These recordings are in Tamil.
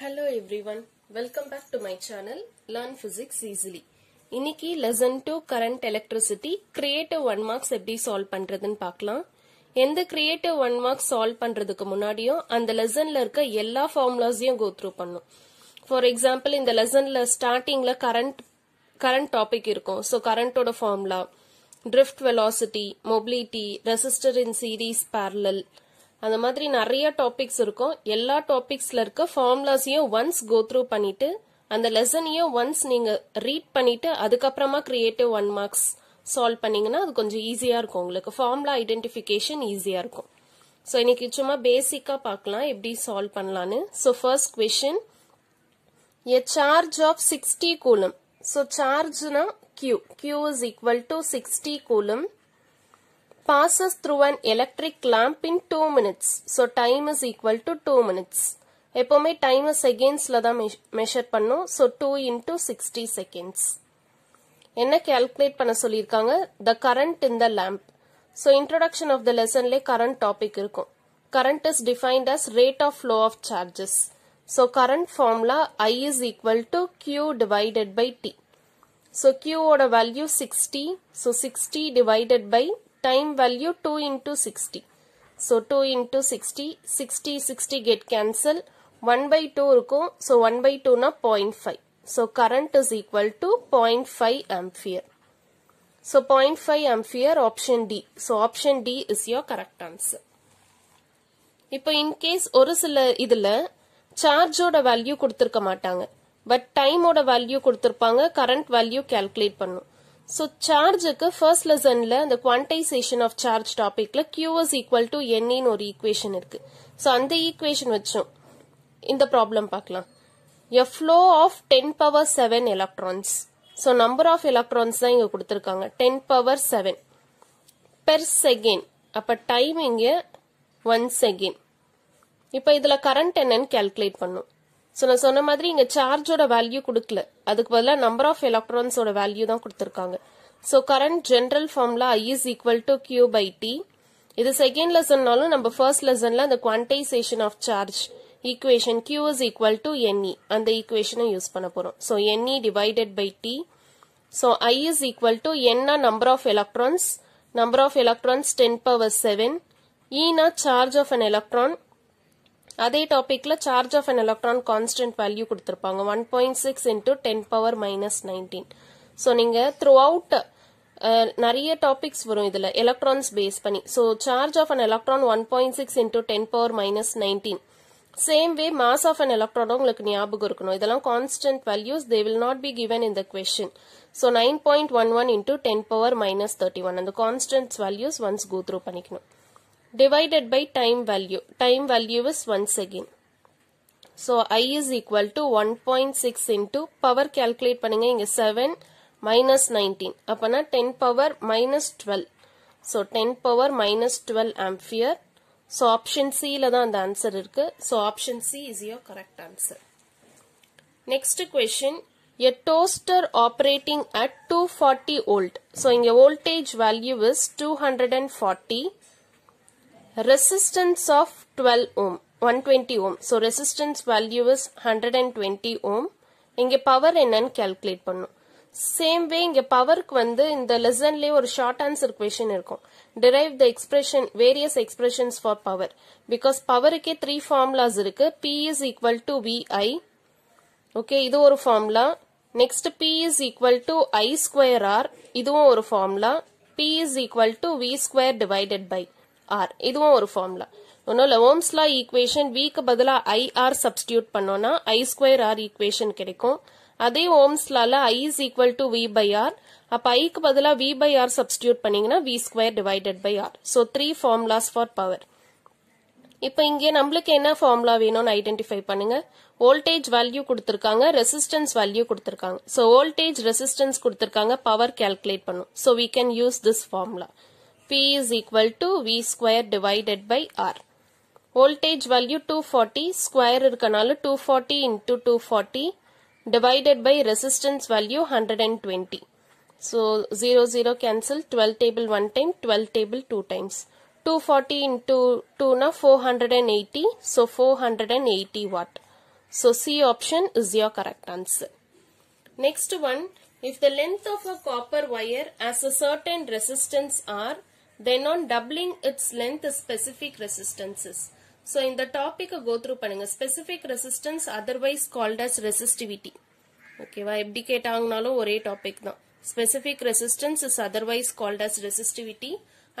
Hello everyone welcome back my my channel learn Easily easily இன்னைக்கு lesson two current creative creative one marks எப்படி சால்வ் பண்றதுன்னு பார்க்கலாம் எந்த creative ஒன் மார்க்ஸ் சால்வ் பண்டிரதுக்கு முனாடியும் அந்த lessonல இருக்க எல்லா ஃபார்முலாஸையும் கோ பண்ணும் ஃபார் எக்ஸாம்பிள் இந்த lessonல startingல கரண்ட் கரண்ட் இருக்கும் இருக்கும் ஸோ ஓட formula drift velocity, mobility resistor in series parallel அந்த மாதிரி நிறைய டாபிக்ஸ் இருக்கும் எல்லா டாபிக்ஸ்ல இருக்க ஃபார்முலாஸையும் ஒன்ஸ் கோ த்ரூ பண்ணிட்டு அந்த லெசனையும் ஒன்ஸ் நீங்க ரீட் பண்ணிட்டு அதுக்கப்புறமா கிரியேட்டிவ் ஒன் மார்க்ஸ் சால்வ் பண்ணீங்கன்னா அது கொஞ்சம் ஈஸியா இருக்கும் உங்களுக்கு ஃபார்முலா ஐடென்டிஃபிகேஷன் ஈஸியா இருக்கும் ஸோ இன்னைக்கு சும்மா பேசிக்கா பார்க்கலாம் எப்படி சால்வ் பண்ணலான்னு so first question a charge of sixty coulomb so சார்ஜ்னா Q Q is equal to sixty coulomb passes through an electric lamp in 2 minutes. So time is equal to 2 minutes. எப்போமே time secondsல தான் measure பண்ணும். So 2 into 60 seconds. என்ன calculate பண்ண சொல்லிருக்காங்க? The current in the lamp. So introduction of the lessonலே current topic இருக்கும். Current is defined as rate of flow of charges. So current formula I is equal to Q divided by T. So Q ஓட value 60. So 60 divided by 60. time value 2 into 60. So 2 into 60, 60, 60 get cancel. 1 by 2 இருக்கும். So 1 by 2 நா 0.5. So current is equal to 0.5 ampere. So 0.5 ampere option D. So option D is your correct answer. இப்போ in case ஒரு சில இதில் சார்ஜோட வேல்யூ கொடுத்திருக்க மாட்டாங்க பட் டைமோட வேல்யூ கொடுத்திருப்பாங்க கரண்ட் வேல்யூ கால்குலேட் பண்ணும் ஸோ சார்ஜுக்கு ஃபர்ஸ்ட் லெசனில் அந்த குவான்டைசேஷன் ஆஃப் சார்ஜ் டாபிக்ல கியூஎஸ் ஈக்குவல் டு என்ஏன்னு ஒரு ஈக்குவேஷன் இருக்கு ஸோ அந்த ஈக்குவேஷன் வச்சோம் இந்த ப்ராப்ளம் பார்க்கலாம் a flow of ten power seven electrons so number of electrons தான் இங்கே கொடுத்துருக்காங்க ten power seven per second அப்போ டைம் இங்கே ஒன் செகண்ட் இப்போ இதில் கரண்ட் என்னன்னு கேல்குலேட் பண்ணும் ஸோ நான் சொன்ன மாதிரி இங்கே சார்ஜோட வேல்யூ கொடுக்கல அதுக்கு பதிலாக நம்பர் ஆஃப் எலக்ட்ரான்ஸோட வேல்யூ தான் கொடுத்துருக்காங்க ஸோ கரண்ட் ஜென்ரல் ஃபார்ம்ல I is equal to Q by T இது செகண்ட் லெசன்னாலும் நம்ம ஃபர்ஸ்ட் லெசன்ல அந்த quantization of charge equation Q is equal to N E அந்த ஈக்குவேஷனை யூஸ் பண்ண போகிறோம் so N E divided by T so I is equal to என்ன number of electrons number of electrons ten power seven ஈனா சார்ஜ் ஆஃப் அன் எலக்ட்ரான் அதே டாப்பிக்கில் charge of an electron constant value கொடுத்துருப்பாங்க one point six into ten power minus nineteen so நீங்கள் த்ரூ அவுட் நிறைய டாபிக்ஸ் வரும் இதில் எலக்ட்ரான்ஸ் பேஸ் பண்ணி so charge of an electron one point six into ten power minus nineteen same way mass of an எலக்ட்ரானோ உங்களுக்கு ஞாபகம் இருக்கணும் இதெல்லாம் constant values they will not be given in the question so nine point one one into ten power minus thirty one அந்த constant values once go through பண்ணிக்கணும் divided by time value. Time value is once again. So, I is equal to 1.6 into power calculate பண்ணுங்க இங்க 7 minus 19. அப்பனா 10 power minus 12. So, 10 power minus 12 ampere. So, option C தான் அந்த answer இருக்கு. So, option C is your correct answer. Next question. A toaster operating at 240 volt. So, இங்க voltage value is 240. volt. Resistance of 12 ohm, 120 ohm. So, resistance value is 120 ohm. இங்கே power என்னன்னு calculate பண்ணும். சேம் வே இங்க பவருக்கு வந்து இந்த lessonலே ஒரு ஷார்ட் answer கொஷின் இருக்கும் the the various various for for power because பவருக்கே த்ரீ ஃபார்முலாஸ் இருக்கு P is ஈக்குவல் to VI ஓகே இது ஒரு formula next P is equal to I square R இதுவும் ஒரு formula P is equal to V square divided by R இதுவும் ஒரு ஃபார்முலா ஒன்றும் இல்லை ஓம்ஸ் லா ஈக்குவேஷன் விக்கு பதிலாக ஐஆர் சப்ஸ்டியூட் பண்ணோம்னா ஐ ஸ்கொயர் ஆர் ஈக்குவேஷன் கிடைக்கும் அதே ஓம்ஸ் லால I is equal to V by R அப்போ ஐக்கு பதிலாக வி பை ஆர் சப்ஸ்டியூட் பண்ணீங்கன்னா V square divided by R so three formulas for power இப்போ இங்கே நம்மளுக்கு என்ன ஃபார்முலா வேணும்னு ஐடென்டிஃபை பண்ணுங்க வோல்டேஜ் வேல்யூ கொடுத்துருக்காங்க ரெசிஸ்டன்ஸ் வேல்யூ கொடுத்துருக்காங்க ஸோ வோல்டேஜ் ரெசிஸ்டன்ஸ் கொடுத்துருக்காங்க பவர் கேல்குலேட் பண்ணும் so we can use this formula P is equal to V square divided by R. Voltage value 240 square இருக்கனால 240 into 240 divided by resistance value 120. So 0 0 cancel 12 table 1 time 12 table 2 times. 240 into 2 na 480 so 480 watt. So C option is your correct answer. Next one if the length of a copper wire as a certain resistance R then on doubling its length specific resistances so இந்த டாப்பிக்கை கோத்ரூ பண்ணுங்க specific resistance otherwise called as resistivity ஓகேவா எப்படி கேட்டாங்கனாலும் ஒரே டாபிக் தான் specific resistance is otherwise called as resistivity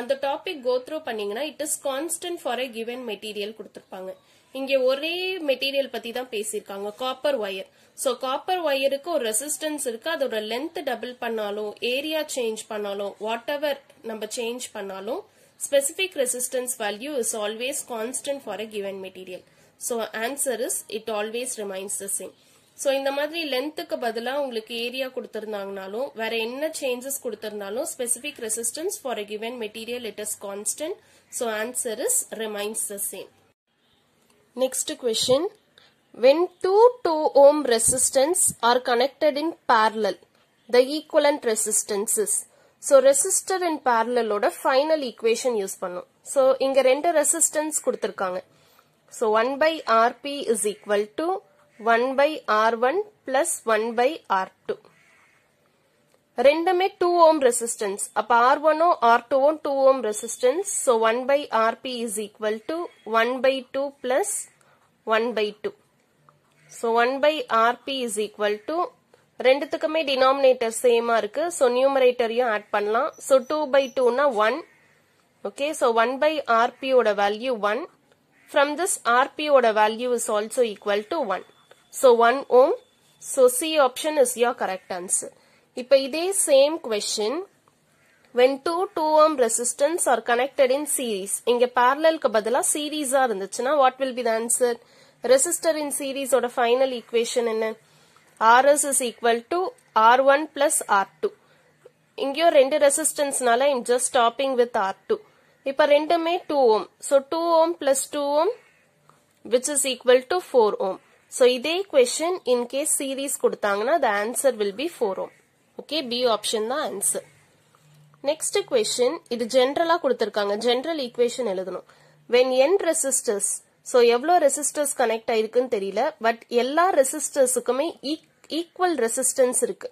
அந்த டாபிக் கோத்ரூ பண்ணீங்கன்னா it is constant for a given material கொடுத்துருப்பாங்க இங்கே ஒரே மெட்டீரியல் பத்தி தான் பேசியிருக்காங்க காப்பர் ஒயர் ஸோ காப்பர் ஒயருக்கு ஒரு ரெசிஸ்டன்ஸ் இருக்கு அதோட லென்த் டபுள் பண்ணாலும் ஏரியா சேஞ்ச் பண்ணாலும் வாட் எவர் நம்ம சேஞ்ச் பண்ணாலும் specific resistance value is always constant for a given material so answer is it always remains the same ஸோ இந்த மாதிரி லென்த்துக்கு பதிலாக உங்களுக்கு ஏரியா கொடுத்துருந்தாங்கனாலும் வேற என்ன சேஞ்சஸ் கொடுத்துருந்தாலும் specific resistance for a given material it is constant so answer is remains the same Next question. When two 2 ohm resistance are connected in parallel, the equivalent resistances. So, resistor in parallel ஓட final equation use பண்ணும். So, இங்க ரெண்டு resistance குடுத்திருக்காங்க. So, 1 by Rp is equal to 1 by R1 plus 1 by R2. ரெண்டுமே டூ ஓம் ரெசிஸ்டன்ஸ் அப்ப ஆர் ஓ ஆர் டூவும் two ohm resistance so one by RP is equal to one by two plus one by two so one by RP is equal to ரெண்டுத்துக்குமே டினாமினேட்டர் சேமா இருக்கு ஸோ நியூமரேட்டரையும் ஆட் பண்ணலாம் ஸோ டூ பை டூனா one okay so one by ஆர்பியோட வேல்யூ ஒன் ஃப்ரம் திஸ் ஆர்பியோட வேல்யூ is also equal to one so one ohm so C option is your correct answer இப்போ இதே same question when two two ohm resistance are connected in series இங்க பேரலுக்கு பதிலாக சீரீஸா இருந்துச்சுன்னா what will be the answer resistor in சீரீஸோட ஃபைனல் ஈக்குவேஷன் என்ன RS is equal to R one plus R two இங்கேயோ ரெண்டு ரெசிஸ்டன்ஸ்னால I'm just stopping with R two இப்போ ரெண்டுமே two ohm so two ohm plus two ohm which is equal to four ohm so இதே கொஷின் இன்கேஸ் சீரீஸ் கொடுத்தாங்கன்னா the answer will be four ohm okay B option தான் ஆன்சர் நெக்ஸ்ட் கொஸ்டின் இது ஜென்ரலா கொடுத்திருக்காங்க ஜென்ரல் ஈக்குவேஷன் எழுதணும் வென் என் ரெசிஸ்டர்ஸ் ஸோ எவ்வளோ ரெசிஸ்டர்ஸ் கனெக்ட் ஆயிருக்குன்னு தெரியல பட் எல்லா ரெசிஸ்டர்ஸுக்குமே ஈக்குவல் ரெசிஸ்டன்ஸ் இருக்கு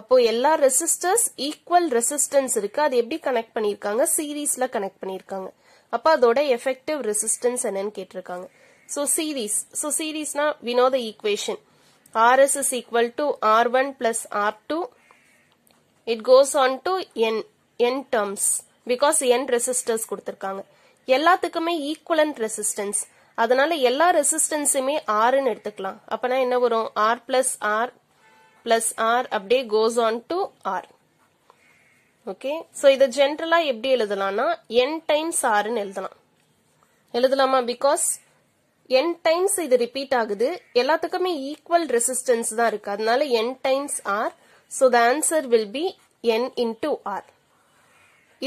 அப்போ எல்லா ரெசிஸ்டர்ஸ் ஈக்குவல் ரெசிஸ்டன்ஸ் இருக்கு அது எப்படி கனெக்ட் பண்ணியிருக்காங்க சீரீஸ்ல கனெக்ட் பண்ணிருக்காங்க அப்ப அதோட எஃபெக்டிவ் ரெசிஸ்டன்ஸ் என்னன்னு கேட்டிருக்காங்க ஸோ சீரீஸ் ஸோ சீரீஸ்னா வினோத நோ equation Rs is equal to R1 plus R2. It goes on to N, N terms because N resistors கொடுத்திருக்காங்க. எல்லாத்துக்குமே equivalent resistance. அதனால எல்லா resistanceமே r ஆர்ன்னு எடுத்துக்கலாம் அப்பனா என்ன வரும் r plus r plus r அப்படியே goes on to r okay so இது ஜென்ரலா எப்படி n times r ஆர்ன்னு எழுதலாம் எழுதலாமா because என் டைம்ஸ் இது ரிப்பீட் ஆகுது எல்லாத்துக்குமே ஈக்குவல் ரெசிஸ்டன்ஸ் தான் இருக்கு அதனால N times R so the answer will be N into R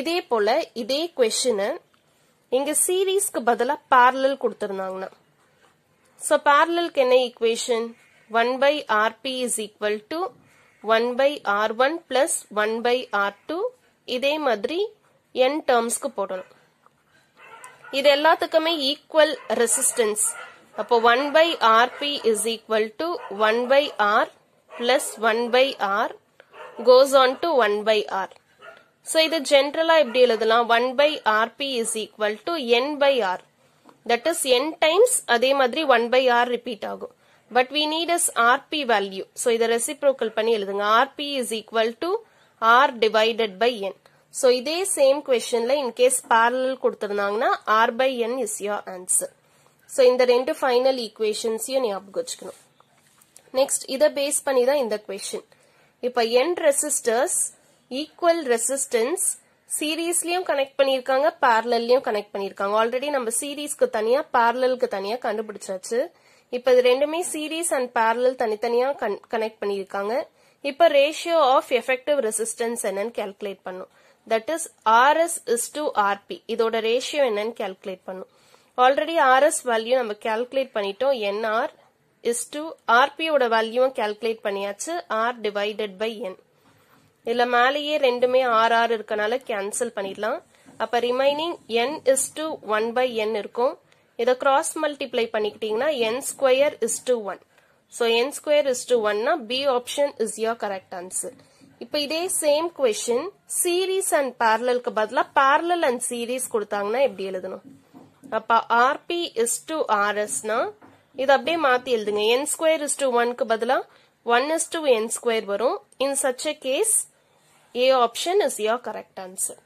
இதே போல இதே கொஷினை இங்க சீரீஸ்க்கு பதிலாக பேரலல் கொடுத்துருந்தாங்கன்னா ஸோ பேரலலுக்கு என்ன equation one by RP is equal to one by R one plus one by R two இதே மாதிரி என் டேர்ம்ஸ்க்கு போடணும் இது எல்லாத்துக்குமே ஈக்குவல் ரெசிஸ்டன்ஸ் அப்போ one by RP is equal to one by R plus one by R goes on to one by R so இது ஜென்ரலா எப்படி எழுதலாம் one by P is equal to N by R that is N times அதே மாதிரி ஒன் பை ஆர் ரிப்பீட் ஆகும் but we need is RP value so இதை ரெசிப்ரோக்கல் பண்ணி எழுதுங்க P is equal to R divided by N so இதே சேம் கொஷனில் இன்கேஸ் பேரலல் கொடுத்துருந்தாங்கன்னா r by n is your answer. So இந்த ரெண்டு ஃபைனல் ஈக்குவேஷன்ஸையும் ஞாபகம் வச்சுக்கணும் நெக்ஸ்ட் இதை பேஸ் பண்ணி தான் இந்த கொஷின் இப்போ என் ரெசிஸ்டர்ஸ் ஈக்குவல் ரெசிஸ்டன்ஸ் seriesலியும் கனெக்ட் பண்ணியிருக்காங்க பேரலல்லையும் கனெக்ட் பண்ணியிருக்காங்க ஆல்ரெடி நம்ம series தனியாக பேரலலுக்கு தனியாக கண்டுபிடுச்சாத்து. இப்போ இது ரெண்டுமே சீரீஸ் அண்ட் பேரலல் தனித்தனியாக கனெக்ட் பண்ணியிருக்காங்க இப்போ ரேஷியோ ஆஃப் எஃபெக்டிவ் ரெசிஸ்டன்ஸ் என்னன்னு கேல்குலேட் பண்ணும் that is RS is to RP இதோட ரேஷியோ என்னன்னு கேல்குலேட் பண்ணும் ஆல்ரெடி ஆர்எஸ் வேல்யூ நம்ம calculate NR NR is RP ஆர்பியோட வேல்யூவும் calculate பண்ணியாச்சு ஆர் டிவைடட் பை என் இல்ல மேலேயே ரெண்டுமே RR இருக்கனால கேன்சல் பண்ணிடலாம் அப்பு remaining N is to one by N இருக்கும் இதை multiply multiply N N square is 1 one so N square is 1 ஒன்னா B option is your correct answer இப்போ இதே சேம் கொஷின் சீரீஸ் அண்ட் பேரலுக்கு பதிலாக பேரலல் அண்ட் சீரீஸ் கொடுத்தாங்கன்னா எப்படி எழுதணும் அப்ப ஆர்பி இஸ் டு ஆர்எஸ்னா இது அப்படியே மாத்தி எழுதுங்க என் ஸ்கொயர் இஸ் டு ஒன்க்கு பதிலா one is to N square வரும் in such a case A option is your correct answer